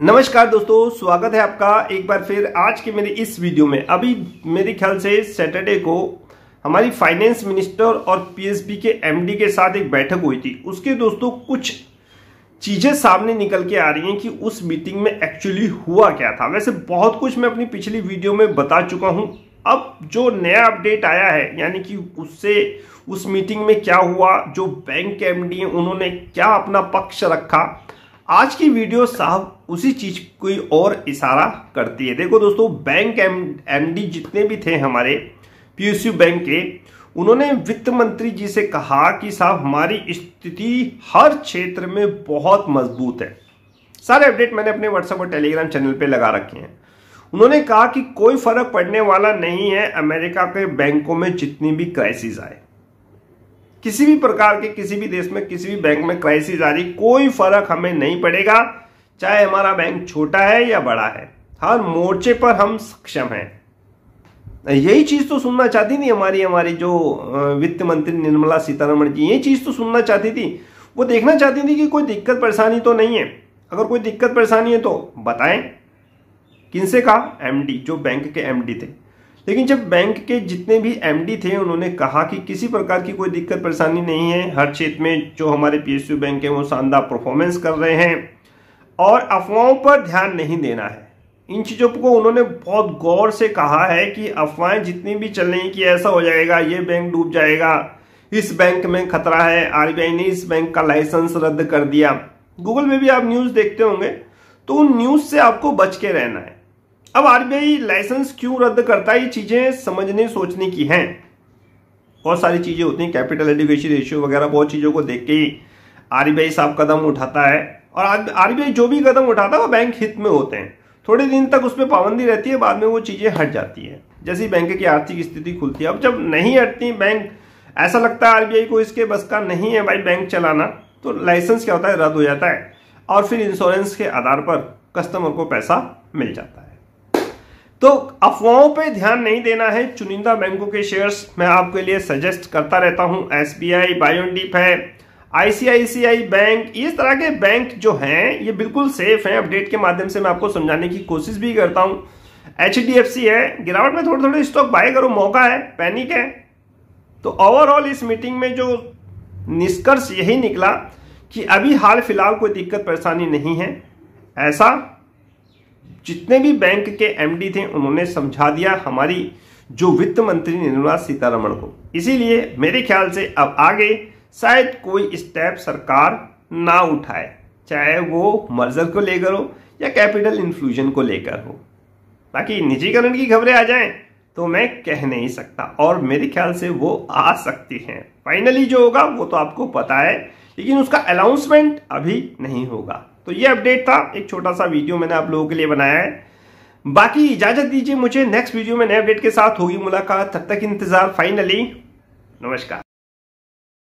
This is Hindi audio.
नमस्कार दोस्तों स्वागत है आपका एक बार फिर आज के मेरे इस वीडियो में अभी मेरे ख्याल से सैटरडे को हमारी फाइनेंस मिनिस्टर और पीएसबी के एमडी के साथ एक बैठक हुई थी उसके दोस्तों कुछ चीज़ें सामने निकल के आ रही हैं कि उस मीटिंग में एक्चुअली हुआ क्या था वैसे बहुत कुछ मैं अपनी पिछली वीडियो में बता चुका हूँ अब जो नया अपडेट आया है यानी कि उससे उस मीटिंग में क्या हुआ जो बैंक के एमडी हैं उन्होंने क्या अपना पक्ष रखा आज की वीडियो साहब उसी चीज कोई और इशारा करती है देखो दोस्तों बैंक एमडी जितने भी थे हमारे पीएसयू बैंक के उन्होंने वित्त मंत्री जी से कहा कि साहब हमारी स्थिति हर क्षेत्र में बहुत मजबूत है सारे अपडेट मैंने अपने व्हाट्सएप और टेलीग्राम चैनल पे लगा रखे हैं उन्होंने कहा कि कोई फर्क पड़ने वाला नहीं है अमेरिका के बैंकों में जितनी भी क्राइसिस आए किसी भी प्रकार के किसी भी देश में किसी भी बैंक में क्राइसिस आ रही कोई फर्क हमें नहीं पड़ेगा चाहे हमारा बैंक छोटा है या बड़ा है हर मोर्चे पर हम सक्षम हैं यही चीज तो सुनना चाहती थी हमारी हमारी जो वित्त मंत्री निर्मला सीतारमण जी यही चीज तो सुनना चाहती थी वो देखना चाहती थी कि कोई दिक्कत परेशानी तो नहीं है अगर कोई दिक्कत परेशानी है तो बताएं किनसे कहा एमडी जो बैंक के एमडी थे लेकिन जब बैंक के जितने भी एमडी थे उन्होंने कहा कि किसी प्रकार की कोई दिक्कत परेशानी नहीं है हर क्षेत्र में जो हमारे पीएसयू बैंक हैं वो शानदार परफॉर्मेंस कर रहे हैं और अफवाहों पर ध्यान नहीं देना है इन चीज़ों को उन्होंने बहुत गौर से कहा है कि अफवाहें जितनी भी चल रही कि ऐसा हो जाएगा ये बैंक डूब जाएगा इस बैंक में खतरा है आर ने इस बैंक का लाइसेंस रद्द कर दिया गूगल में भी आप न्यूज़ देखते होंगे तो उन न्यूज़ से आपको बच के रहना है अब आरबीआई लाइसेंस क्यों रद्द करता है ये चीजें समझने सोचने की हैं बहुत सारी चीजें होती हैं कैपिटल एडुकेशन रेशियो वगैरह बहुत चीजों को देख के ही आरबीआई साहब कदम उठाता है और आरबीआई जो भी कदम उठाता है वो बैंक हित में होते हैं थोड़े दिन तक उस पर पाबंदी रहती है बाद में वो चीज़ें हट जाती है जैसे बैंक की आर्थिक स्थिति खुलती है अब जब नहीं हटती बैंक ऐसा लगता है आरबीआई को इसके बस का नहीं है भाई बैंक चलाना तो लाइसेंस क्या होता है रद्द हो जाता है और फिर इंश्योरेंस के आधार पर कस्टमर को पैसा मिल जाता है तो अफवाहों पे ध्यान नहीं देना है चुनिंदा बैंकों के शेयर्स मैं आपके लिए सजेस्ट करता रहता हूं एस बी आई है आईसीआईसीआई बैंक इस तरह के बैंक जो हैं ये बिल्कुल सेफ हैं अपडेट के माध्यम से मैं आपको समझाने की कोशिश भी करता हूँ एच है गिरावट में थोड़े थोड़े स्टॉक बाय करो मौका है पैनिक है तो ओवरऑल इस मीटिंग में जो निष्कर्ष यही निकला कि अभी हाल फिलहाल कोई दिक्कत परेशानी नहीं है ऐसा जितने भी बैंक के एमडी थे उन्होंने समझा दिया हमारी जो वित्त मंत्री निर्मला सीतारमण को इसीलिए मेरे ख्याल से अब आगे शायद कोई स्टेप सरकार ना उठाए चाहे वो मर्जर को लेकर हो या कैपिटल इन्फ्लूजन को लेकर हो बाकी निजीकरण की खबरें आ जाएं तो मैं कह नहीं सकता और मेरे ख्याल से वो आ सकती हैं फाइनली जो होगा वो तो आपको पता है लेकिन उसका अनाउंसमेंट अभी नहीं होगा तो ये अपडेट था एक छोटा सा वीडियो मैंने आप लोगों के लिए बनाया है बाकी इजाजत दीजिए मुझे नेक्स्ट वीडियो में नए अपडेट के साथ होगी मुलाकात तब तक इंतजार फाइनली नमस्कार